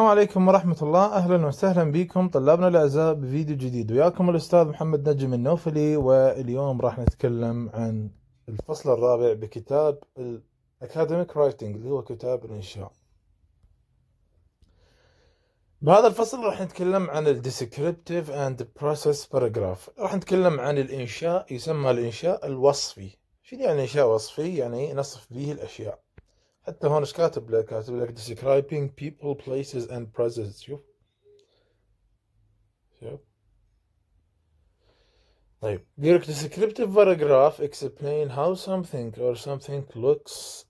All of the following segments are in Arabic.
السلام عليكم ورحمة الله أهلا وسهلا بكم طلابنا الأعزاء بفيديو جديد وياكم الأستاذ محمد نجم النوفلي واليوم راح نتكلم عن الفصل الرابع بكتاب الأكاديميك رايتنج اللي هو كتاب الإنشاء بهذا الفصل راح نتكلم عن الديسكريبتيف اند بروسيس باراجراف راح نتكلم عن الإنشاء يسمى الإنشاء الوصفي شنو يعني إنشاء وصفي يعني نصف به الأشياء حتى هون ايش كاتب لك؟ كاتب لك describing people, places and presents شوف شوف طيب يقول لك descriptive paragraph explain how something or something looks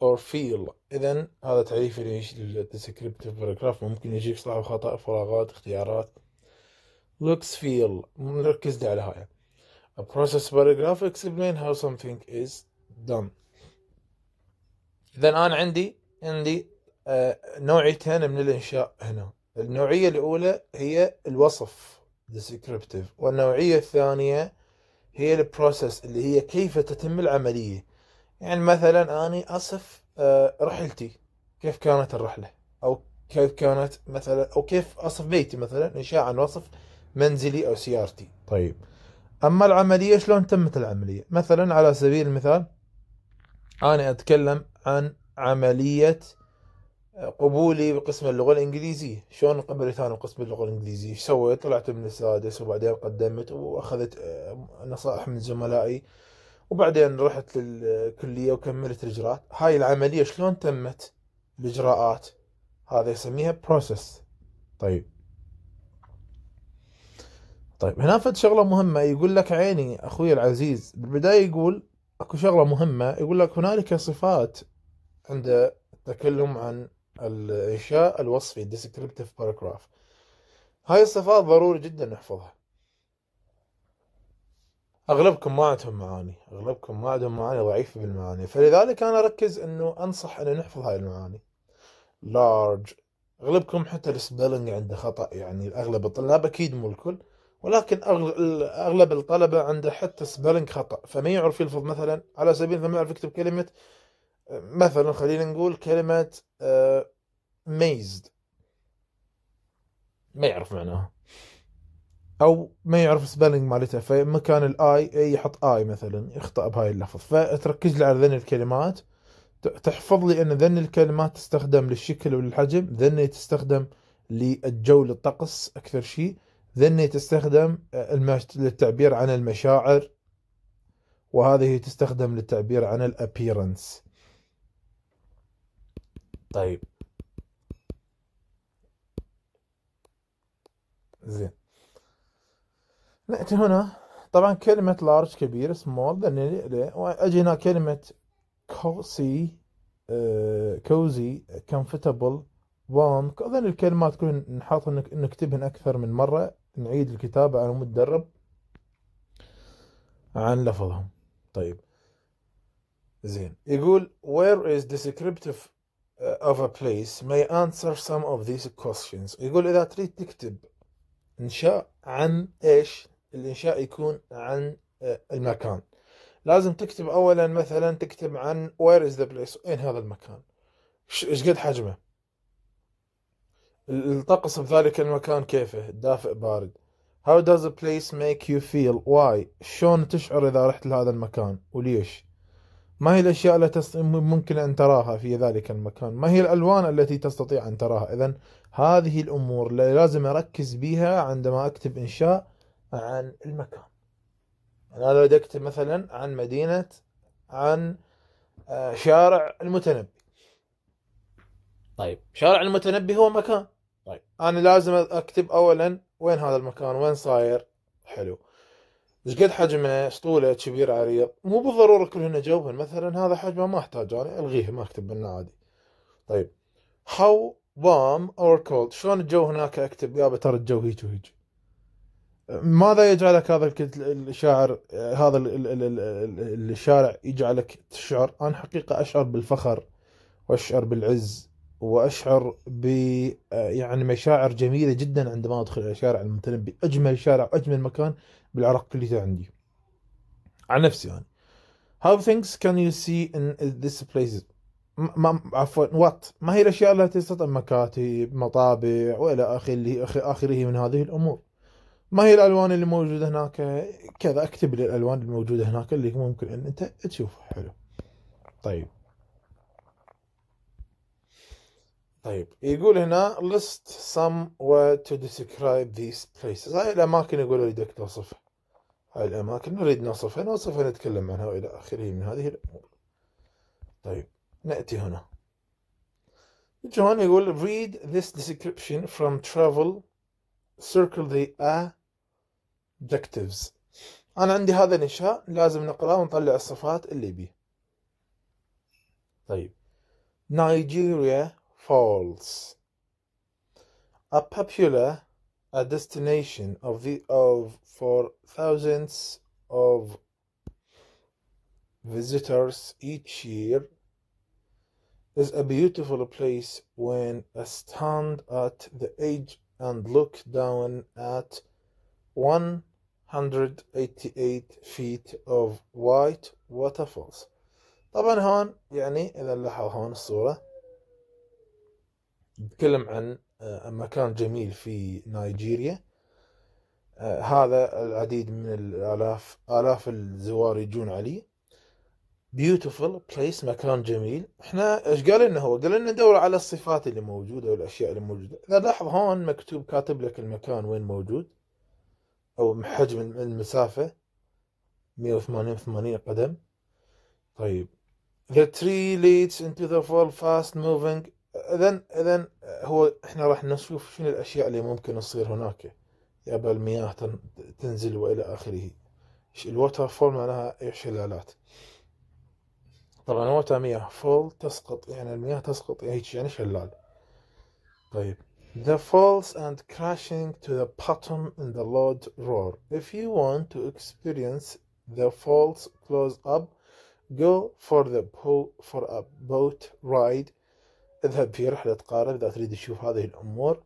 or feel اذا هذا تعريف ليش descriptive paragraph ممكن يجيك صح وخطأ فراغات اختيارات looks feel ركزنا على هاي a process paragraph explain how something is done اذا انا عندي عندي آه، نوعيتين من الانشاء هنا النوعيه الاولى هي الوصف ديسكريبتيف والنوعيه الثانيه هي البروسيس اللي هي كيف تتم العمليه يعني مثلا اني اصف آه، رحلتي كيف كانت الرحله او كيف كانت مثلا او كيف اصف بيتي مثلا انشاء عن وصف منزلي او سيارتي طيب اما العمليه شلون تمت العمليه مثلا على سبيل المثال أنا أتكلم عن عملية قبولي بقسم اللغة الإنجليزية شلون قبلت أنا بقسم اللغة الإنجليزية ايش سويت طلعت من السادس وبعدين قدمت وأخذت آه، نصائح من زملائي وبعدين رحت للكلية وكملت الإجراءات هاي العملية شلون تمت الإجراءات هذا يسميها بروسس طيب طيب هنا فد شغله مهمه يقول لك عيني اخوي العزيز بالبدايه يقول اكو شغله مهمه يقول لك هنالك صفات عند التكلم عن الانشاء الوصفي descriptive باراجراف هاي الصفات ضروري جدا نحفظها اغلبكم ما عندهم معاني اغلبكم ما عندهم معاني ضعيفه بالمعاني فلذلك انا اركز انه انصح ان نحفظ هاي المعاني large اغلبكم حتى السبيلنج عنده خطا يعني اغلب الطلاب اكيد مو الكل ولكن اغلب الطلبه عنده حتى سبلنج خطا فما يعرف يلفظ مثلا على سبيل ما يعرف يكتب كلمه مثلا خلينا نقول كلمه ميزد آه، ما يعرف معناها او ما يعرف سبلنج مالتها فمكان الاي يحط اي مثلا يخطا بهاي اللفظ فتركز لي على ذن الكلمات تحفظ لي ان ذن الكلمات تستخدم للشكل والحجم ذن تستخدم للجو للطقس اكثر شيء ذني تستخدم للتعبير عن المشاعر وهذه تستخدم للتعبير عن الابيرنس طيب زين نأتي هنا طبعا كلمة لارج كبير سمول واجي هنا كلمة كوسي كوزي كومفورتبل وام اظن الكلمات تكون نحاط نكتبهن اكثر من مرة نعيد الكتابة أنا المدرب عن لفظهم طيب زين يقول where is descriptive uh, of a place may answer some of these questions يقول إذا تريد تكتب إنشاء عن إيش الإنشاء يكون عن uh, المكان لازم تكتب أولا مثلا تكتب عن where is the place أين هذا المكان إيش قد حجمه في بذلك المكان كيفه الدافئ بارد How does a place make you feel? Why? شلون تشعر إذا رحت لهذا المكان وليش؟ ما هي الأشياء التي ممكن أن تراها في ذلك المكان؟ ما هي الألوان التي تستطيع أن تراها؟ إذا هذه الأمور اللي لازم أركز بها عندما أكتب إنشاء عن المكان يعني أنا لو أكتب مثلا عن مدينة عن آه، شارع المتنبي طيب شارع المتنبي هو مكان طيب انا لازم اكتب اولا وين هذا المكان وين صاير حلو ايش قد حجمه ايش طوله كبير عريض مو بالضروره كلهن جوهن مثلا هذا حجمه ما احتاج انا الغيه ما اكتب منه عادي طيب how warm or cold شلون الجو هناك اكتب يابا ترى الجو هيج وهيج ماذا يجعلك هذا الشاعر هذا الشارع يجعلك تشعر انا حقيقه اشعر بالفخر واشعر بالعز واشعر ب آه، يعني مشاعر جميله جدا عندما ادخل الى شارع المتنبي باجمل شارع واجمل مكان بالعراق كليته عندي عن نفسي انا how things can you see in this place ما عفوا وات ما هي الاشياء التي تستطيع مكاتب مطابع والى اخره اخره من هذه الامور ما هي الالوان اللي موجوده هناك كذا اكتب لي الالوان الموجوده هناك اللي ممكن ان انت تشوفها حلو طيب طيب يقول هنا list some words to describe these places هاي الأماكن يقول أريدك توصفها هاي الأماكن نريد نوصفها نوصفها نتكلم عنها وإلى آخره من هذه الأمور طيب نأتي هنا جون يقول read this description from travel circle the adjectives أنا عندي هذا الإنشاء لازم نقرأه ونطلع الصفات اللي بيه طيب Nigeria Falls are popular a destination of the of for thousands of visitors each year is a beautiful place when I stand at the edge and look down at 188 feet of white waterfalls طبعا هون يعني اذا نلاحظ هون الصوره بتكلم عن آه، مكان جميل في نيجيريا آه، هذا العديد من الآلاف آلاف الزوار يجون عليه بيوتيفول بليس مكان جميل احنا ايش قال لنا هو قال لنا دور على الصفات اللي موجوده والاشياء اللي موجوده اذا لاحظ هون مكتوب كاتب لك المكان وين موجود او حجم المسافه 188 قدم طيب the tree leads into the fall fast moving اذا اذا هو احنا راح نشوف شنو الاشياء اللي ممكن تصير هناك يابا المياه تنزل والى اخره الووتر فول معناها شلالات طبعا الوتر مياه فول تسقط يعني المياه تسقط هيك يعني شلال طيب The falls and crashing to the bottom in the loud roar. If you want to experience the falls close up, go for the po- for a boat ride اذهب في رحلة قارب إذا تريد تشوف هذه الأمور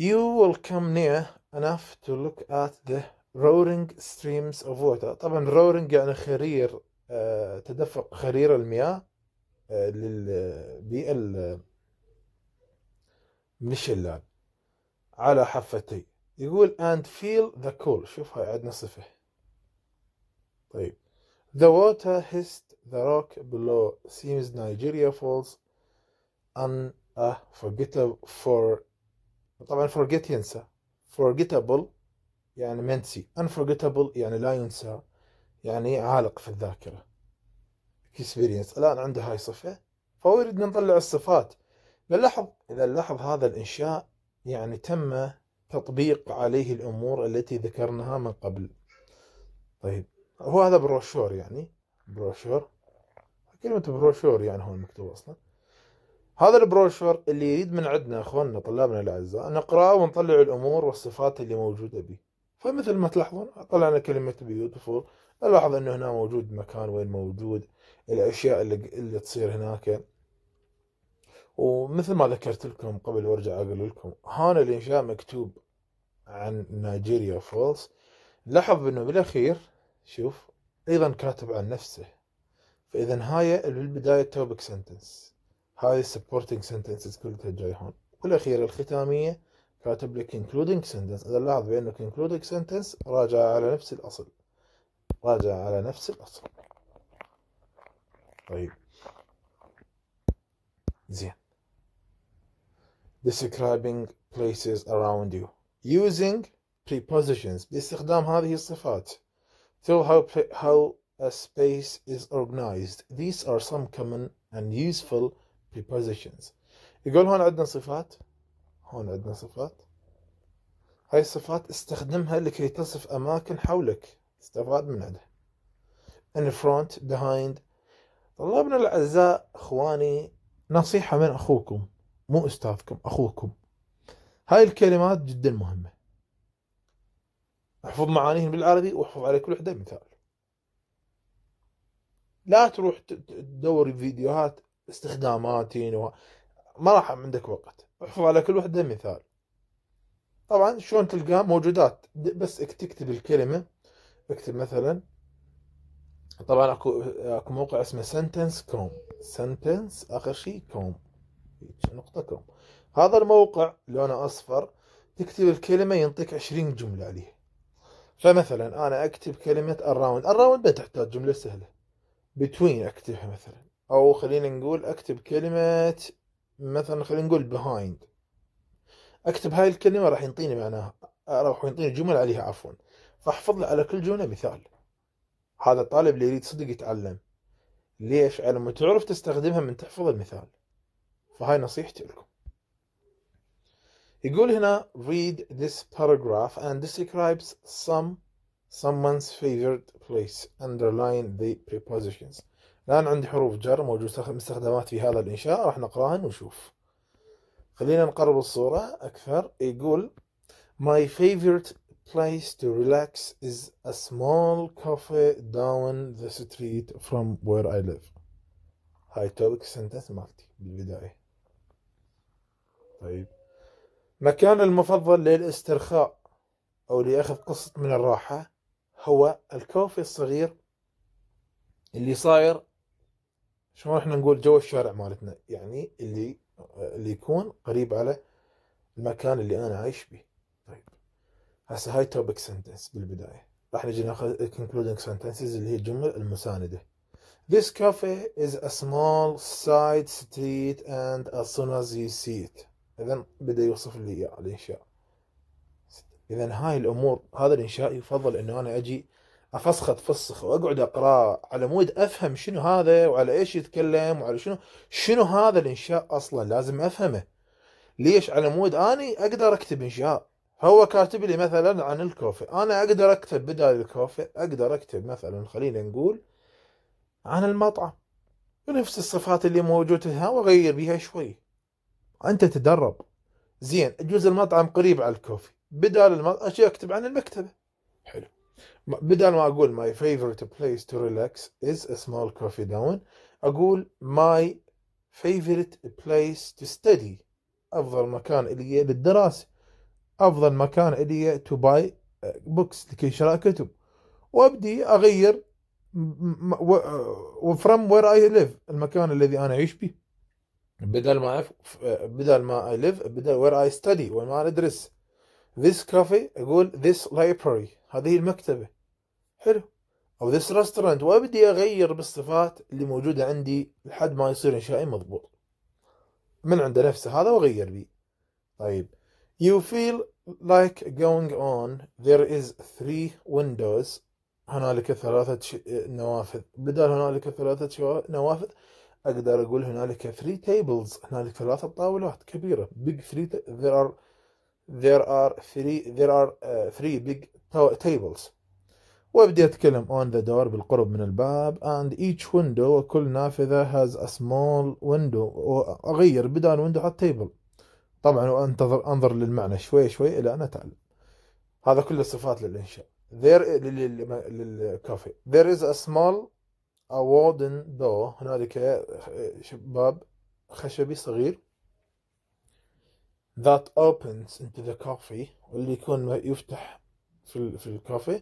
You will come near enough to look at the roaring streams of water طبعا roaring يعني خرير آه، تدفق خرير المياه آه، للبيئة من الشلال على حفتي يقول and feel the cool شوف هاي عندنا صفة طيب The water hissed, the rock below seems Nigeria falls unforgettable for طبعا forget ينسى forgettable يعني منسي unforgettable يعني لا ينسى يعني عالق في الذاكرة experience الآن عنده هاي صفة فهو يريد نطلع الصفات نلاحظ إذا نلاحظ هذا الإنشاء يعني تم تطبيق عليه الأمور التي ذكرناها من قبل طيب هو هذا بروشور يعني بروشور كلمة بروشور يعني هو المكتوب أصلا هذا البروشور اللي يريد من عندنا اخواننا طلابنا الاعزاء نقراه ونطلع الامور والصفات اللي موجوده به فمثل ما تلاحظون طلعنا كلمه بيوتفول نلاحظ انه هنا موجود مكان وين موجود الاشياء اللي, اللي تصير هناك ومثل ما ذكرت لكم قبل وارجع اقول لكم هنا الانشاء مكتوب عن نيجيريا فولس لاحظ انه بالاخير شوف ايضا كاتب عن نفسه فاذا هاي بالبدايه توبك سنتنس هاي سبورتنج سنتنسز كلها جاي هون والاخيره الختاميه كاتب لك including sentence اذا لاحظ بانه including sentence راجع على نفس الاصل راجع على نفس الاصل طيب زين describing places around you using prepositions باستخدام هذه الصفات So how, how a space is organized these are some common and useful prepositions يقول هون عندنا صفات هون عندنا صفات هاي الصفات استخدمها لكي تصف أماكن حولك استفاد من عندها in front behind طلابنا الأعزاء إخواني نصيحة من أخوكم مو أستاذكم أخوكم هاي الكلمات جدا مهمة احفظ معانيهم بالعربي واحفظ على كل وحده مثال لا تروح تدور فيديوهات استخداماتين و... ما راح عندك وقت احفظ على كل وحده مثال طبعا شلون تلقاه موجودات بس تكتب الكلمه اكتب مثلا طبعا اكو اكو موقع اسمه سنتنس كوم سنتنس اخر شيء كوم نقطة كوم هذا الموقع لونه اصفر تكتب الكلمة ينطيك عشرين جملة عليه فمثلا انا اكتب كلمه اراوند اراوند بتحتاج جمله سهله بتوين اكتبها مثلا او خلينا نقول اكتب كلمه مثلا خلينا نقول بهايند اكتب هاي الكلمه راح ينطيني معناها راح ينطيني جمل عليها عفوا فاحفظ له على كل جمله مثال هذا الطالب اللي يريد صدق يتعلم ليش على ما تعرف تستخدمها من تحفظ المثال فهاي نصيحتي لكم يقول هنا read this paragraph and describes some someone's favorite place underline the prepositions الآن عندي حروف جر موجودة استخدامات في هذا الإنشاء راح نقراها ونشوف خلينا نقرب الصورة أكثر يقول My favorite place to relax is a small cafe down the street from where I live هاي توبك السنتنس مالتي بالبداية طيب مكان المفضل للاسترخاء أو لأخذ قسط من الراحة هو الكوفي الصغير اللي صاير شلون احنا نقول جو الشارع مالتنا يعني اللي اللي يكون قريب على المكان اللي انا عايش به طيب هسه هاي توبك سنتنس بالبدايه راح نجي ناخذ concluding sentences اللي هي الجمل المسانده This cafe is a small side street and as soon as you see it إذا بدأ يوصف لي إياه الإنشاء إذا هاي الأمور هذا الإنشاء يفضل إنه أنا أجي أفسخت فسخ وأقعد أقرأ على مود أفهم شنو هذا وعلى إيش يتكلم وعلى شنو شنو هذا الإنشاء أصلا لازم أفهمه ليش على مود أني أقدر أكتب إنشاء هو كاتب لي مثلا عن الكوفي أنا أقدر أكتب بدال الكوفي أقدر أكتب مثلا خلينا نقول عن المطعم بنفس الصفات اللي موجودة وأغير بها شوي انت تدرب زين يجوز المطعم قريب على الكوفي بدال المطعم اشي اكتب عن المكتبه حلو بدل ما اقول ماي فيفورت بليس تو ريلاكس از a كوفي coffee اقول ماي فيفورت بليس تو ستدي افضل مكان الي للدراسه افضل مكان الي تو باي بوكس لكي شراء كتب وابدي اغير فروم وير اي ليف المكان الذي انا اعيش به بدل ما أف... بدل ما I live بدل where I study وين ما أدرس this كافي أقول this library هذه المكتبة حلو أو this restaurant وأبدي أغير بالصفات اللي موجودة عندي لحد ما يصير إنشائي مضبوط من عنده نفسه هذا وأغير بي طيب You feel like going on there is three windows هنالك ثلاثة نوافذ بدل هنالك ثلاثة نوافذ اقدر اقول هنالك 3 tables هنالك ثلاثة طاولات كبيرة big three there are there are three there are uh, three big tables وابدي اتكلم on the door بالقرب من الباب and each window وكل نافذة has a small window واغير بدال window على table طبعا وانتظر انظر للمعنى شوي شوي الى ان اتعلم هذا كله صفات للانشاء there للكافي there is a small wooden door, هنالك باب خشبي صغير that opens into the coffee واللي يكون يفتح في في الكافي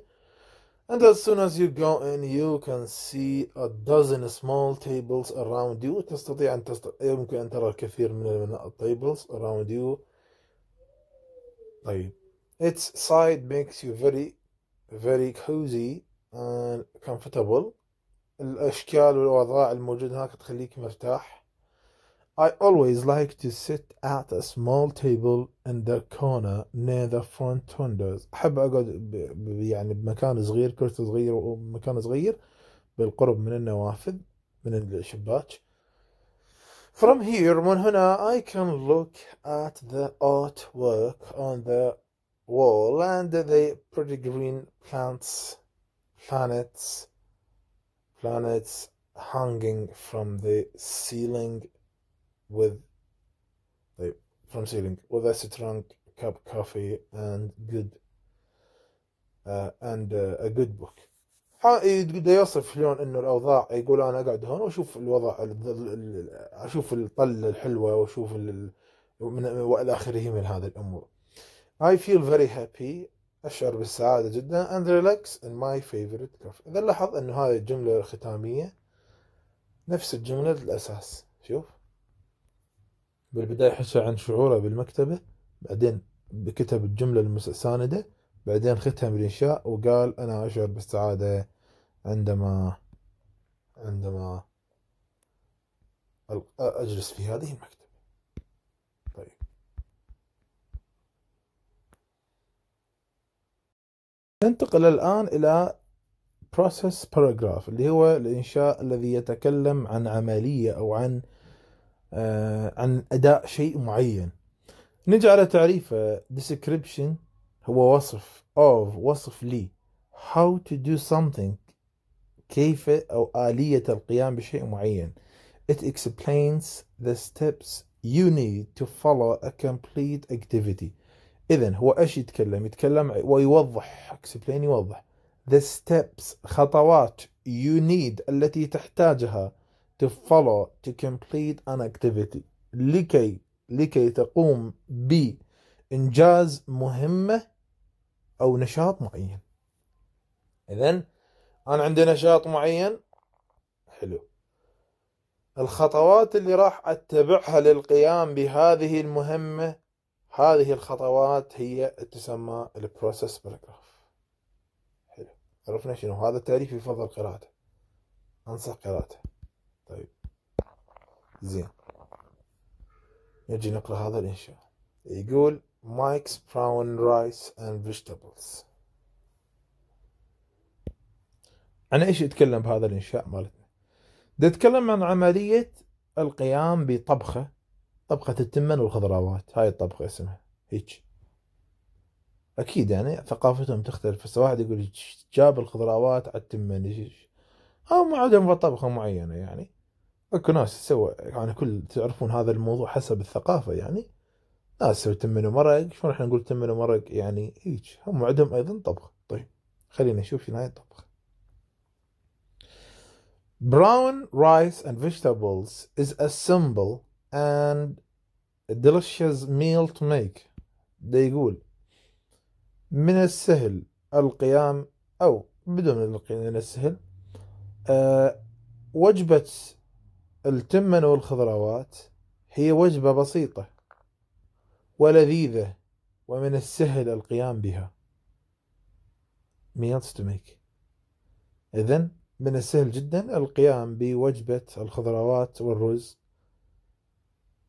and as soon as you go in you can see a dozen small tables around you تستطيع أن تست... يمكن أن ترى الكثير من التيبلز around you طيب its side makes you very very cozy and comfortable الأشكال والأوضاع الموجودة هناك تخليك مرتاح I always like to sit at a small table in the corner near the front windows أحب أقعد يعني بمكان صغير كرسي صغير ومكان صغير بالقرب من النوافذ من الشباك From here من هنا I can look at the artwork on the wall and the pretty green plants planets planets hanging from the ceiling with the from ceiling with a strong cup coffee and good uh, and uh, a good book يصف شلون انه الاوضاع يقول انا اقعد هون واشوف الوضع اشوف الطله الحلوه واشوف والى اخره من هذه الامور I feel very happy أشعر بالسعادة جدا and relax in my favorite coffee إذا لاحظ أنه هذه الجملة الختامية نفس الجملة الأساس شوف بالبداية حس عن شعوره بالمكتبة بعدين كتب الجملة المساندة بعدين ختم الإنشاء وقال أنا أشعر بالسعادة عندما عندما أجلس في هذه المكتبة ننتقل الآن إلى process paragraph اللي هو الإنشاء الذي يتكلم عن عملية أو عن آه عن أداء شيء معين نجي على تعريفه آه، description هو وصف of وصف لي how to do something كيف أو آلية القيام بشيء معين it explains the steps you need to follow a complete activity اذا هو ايش يتكلم يتكلم ويوضح اكسبلين يوضح the steps خطوات you need التي تحتاجها to follow to complete an activity لكي لكي تقوم بإنجاز مهمة أو نشاط معين إذا أنا عندي نشاط معين حلو الخطوات اللي راح أتبعها للقيام بهذه المهمة هذه الخطوات هي تسمى البروسيس باراجراف حلو عرفنا شنو هذا التعريف يفضل قراءته انصح قراءته طيب زين نجي نقرا هذا الانشاء يقول مايكس براون رايس اند فيجيتابلز عن ايش يتكلم بهذا الانشاء مالتنا؟ يتكلم عن عمليه القيام بطبخه طبقة التمن والخضراوات هاي الطبقة اسمها هيك أكيد يعني ثقافتهم تختلف بس واحد يقول جاب الخضراوات على التمن أو ما عندهم طبقة معينة يعني اكو ناس تسوي يعني كل تعرفون هذا الموضوع حسب الثقافة يعني ناس تسوي تمن ومرق شلون احنا نقول تمن ومرق يعني هيك هم عندهم ايضا طبخ طيب خلينا نشوف شنو هاي الطبخة Brown rice and vegetables is a symbol and delicious meal to make ده يقول من السهل القيام أو بدون من السهل آه، وجبة التمن والخضروات هي وجبة بسيطة ولذيذة ومن السهل القيام بها meals to make إذن من السهل جدا القيام بوجبة الخضروات والرز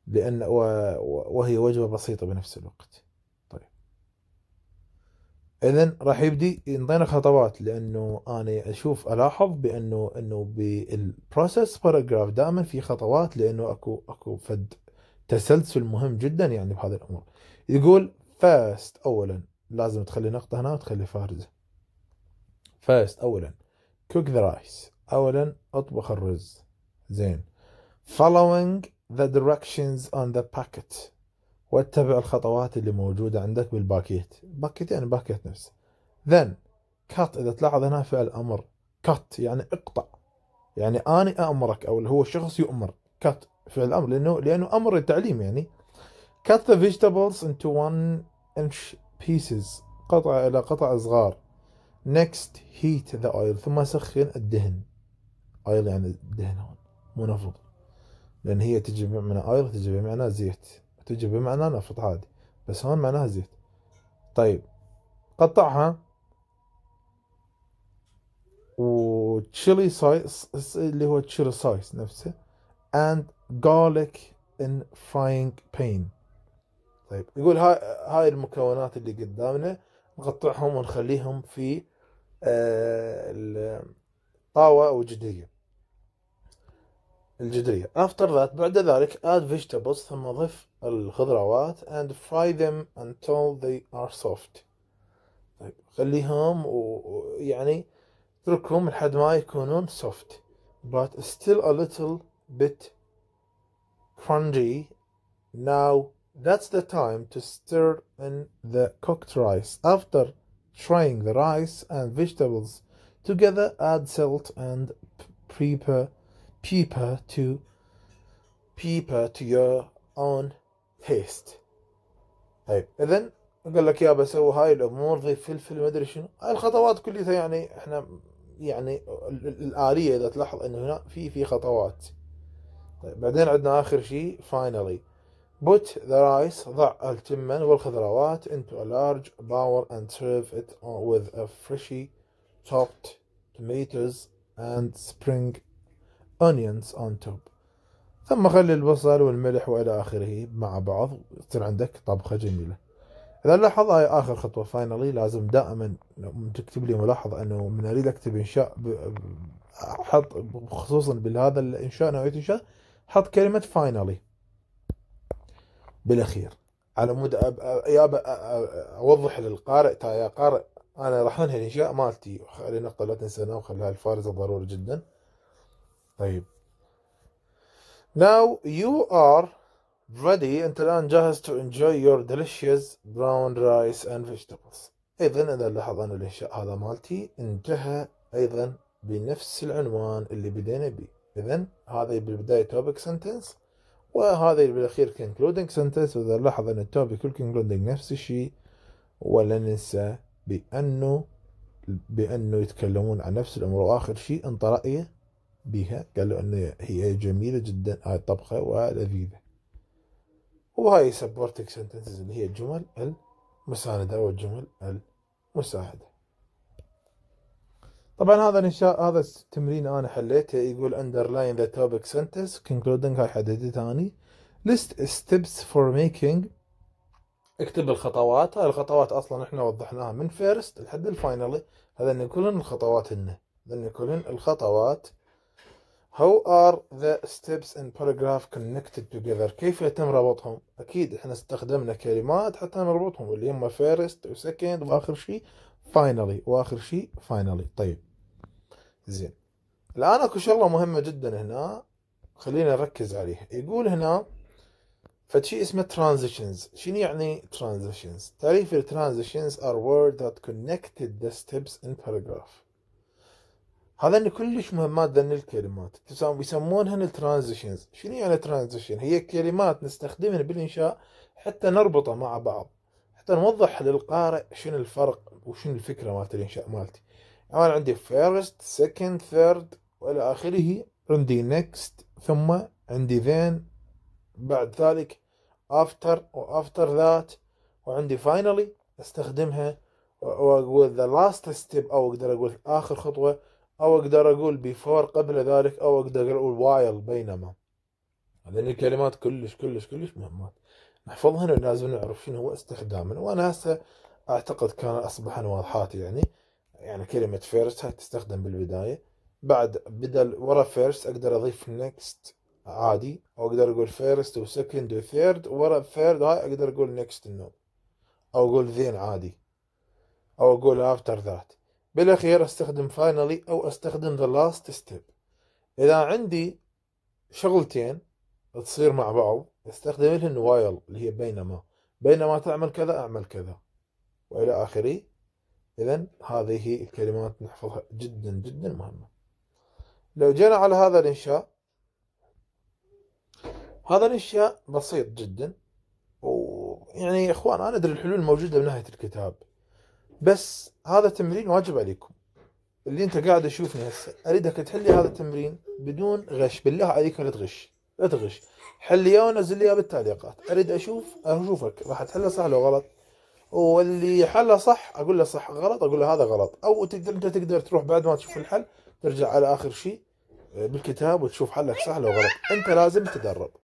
لأن وهي وجبة بسيطة بنفس الوقت طيب إذا راح يبدي ينطينا خطوات لأنه أنا أشوف ألاحظ بأنه إنه بالبروسيس باراجراف دائما في خطوات لأنه أكو أكو فد تسلسل مهم جدا يعني بهذه الأمور يقول فاست أولا لازم تخلي نقطة هنا وتخلي فارزة فاست أولا cook the rice أولا أطبخ الرز زين following the directions on the packet واتبع الخطوات اللي موجودة عندك بالباكيت باكيت يعني باكيت نفسه then cut إذا تلاحظ هنا فعل الأمر cut يعني اقطع يعني أني أمرك أو اللي هو شخص يؤمر cut فعل الأمر لأنه لأنه أمر التعليم يعني cut the vegetables into one inch pieces قطع إلى قطع صغار next heat the oil ثم سخن الدهن oil يعني الدهن هون مو نفط لأن هي تجي بمعنى أيل تجي بمعنى زيت تجي بمعنى نفط عادي بس هون معناها زيت طيب قطعها وتشيلي سايس اللي هو تشيلي سايس نفسه and garlic in frying pan طيب يقول هاي هاي المكونات اللي قدامنا نقطعهم ونخليهم في آه، الطاوة وجدية الجدرية after that بعد ذلك add vegetables ثم ضف الخضروات and fry them until they are soft طيب خليهم ويعني اتركهم لحد ما يكونون soft but still a little bit crunchy now that's the time to stir in the cooked rice after trying the rice and vegetables together add salt and prepare people to people to your own taste طيب اذا قال لك يا بسوي هاي الامور ضيف فلفل ما ادري شنو هاي الخطوات كلها يعني احنا يعني الاليه اذا تلاحظ انه هنا في في خطوات طيب بعدين عندنا اخر شيء finally put the rice ضع التمن والخضروات into a large bowl and serve it with a freshly chopped tomatoes and spring onions on top ثم خلي البصل والملح والى اخره مع بعض تصير عندك طبخه جميله اذا لاحظ هاي اخر خطوه فاينلي لازم دائما تكتب لي ملاحظه انه من اريد اكتب انشاء احط خصوصا بهذا الانشاء نوعيه انشاء حط كلمه فاينلي بالاخير على مود أب... اوضح للقارئ تا يا قارئ انا راح انهي الانشاء مالتي خلي النقطه لا تنسى وخليها الفارزه ضروري جدا طيب now you are ready انت الان جاهز to enjoy your delicious brown rice and vegetables ايضا اذا لاحظ ان الانشاء هذا مالتي انتهى ايضا بنفس العنوان اللي بدينا به اذا هذا بالبدايه topic sentence وهذا بالاخير concluding sentence واذا لاحظ ان التوبيك والconcluding نفس الشيء ولا ننسى بانه بانه يتكلمون عن نفس الامر واخر شيء انطى رايه بها قال له أن هي جميلة جدا هاي الطبخة ولذيذة وهاي سبورتك سنتنسز اللي هي الجمل المساندة والجمل المساعدة طبعا هذا الانشاء هذا التمرين انا حليته يقول underline the topic sentence concluding هاي حددته اني list steps for making اكتب الخطوات هاي الخطوات اصلا احنا وضحناها من فيرست لحد الفاينلي هذا كلن الخطوات هن هذن كلن الخطوات How are the steps in paragraph connected together كيف يتم ربطهم أكيد احنا استخدمنا كلمات حتى نربطهم اللي هم first و second وآخر شيء finally وآخر شيء finally طيب زين الآن أكو شغلة مهمة جدا هنا خلينا نركز عليها يقول هنا فشي اسمه transitions شنو يعني transitions تعريف ال transitions are words that connected the steps in paragraph هذن كلش مهمات ذن الكلمات يسمونهن الترانزيشنز شنو يعني ترانزيشن هي كلمات نستخدمها بالانشاء حتى نربطها مع بعض حتى نوضح للقارئ شنو الفرق وشنو الفكره مالت الانشاء مالتي يعني انا عندي فيرست سكند ثيرد والى اخره عندي نكست ثم عندي ذين بعد ذلك افتر وافتر ذات وعندي فاينلي استخدمها واقول ذا لاست ستيب او اقدر اقول اخر خطوه أو أقدر أقول بيفور قبل ذلك أو أقدر أقول وايل بينما هذه الكلمات كلش كلش كلش مهمات نحفظهن ولازم نعرف شنو هو استخدامهن وأنا هسه أعتقد كان أصبحن واضحات يعني يعني كلمة فيرست هاي تستخدم بالبداية بعد بدل ورا فيرست أقدر أضيف نكست عادي أو أقدر أقول فيرست وسكند وثيرد ورا ثيرد هاي أقدر أقول نكست إنه أو أقول ذين عادي أو أقول أفتر ذات بالاخير استخدم finally او استخدم the last step اذا عندي شغلتين تصير مع بعض استخدم لهن while اللي هي بينما بينما تعمل كذا اعمل كذا والى اخره اذا هذه الكلمات نحفظها جدا جدا مهمه لو جينا على هذا الانشاء هذا الانشاء بسيط جدا ويعني يا اخوان انا ادري الحلول موجوده بنهايه الكتاب بس هذا تمرين واجب عليكم اللي انت قاعد تشوفني هسه اريدك تحلي هذا التمرين بدون غش بالله عليك لا تغش لا تغش حل اياه ونزل لي اياه بالتعليقات اريد اشوف اشوفك راح تحله صح لو غلط واللي حله صح اقول له صح غلط اقول له هذا غلط او تقدر انت تقدر تروح بعد ما تشوف الحل ترجع على اخر شيء بالكتاب وتشوف حلك صح لو غلط انت لازم تدرب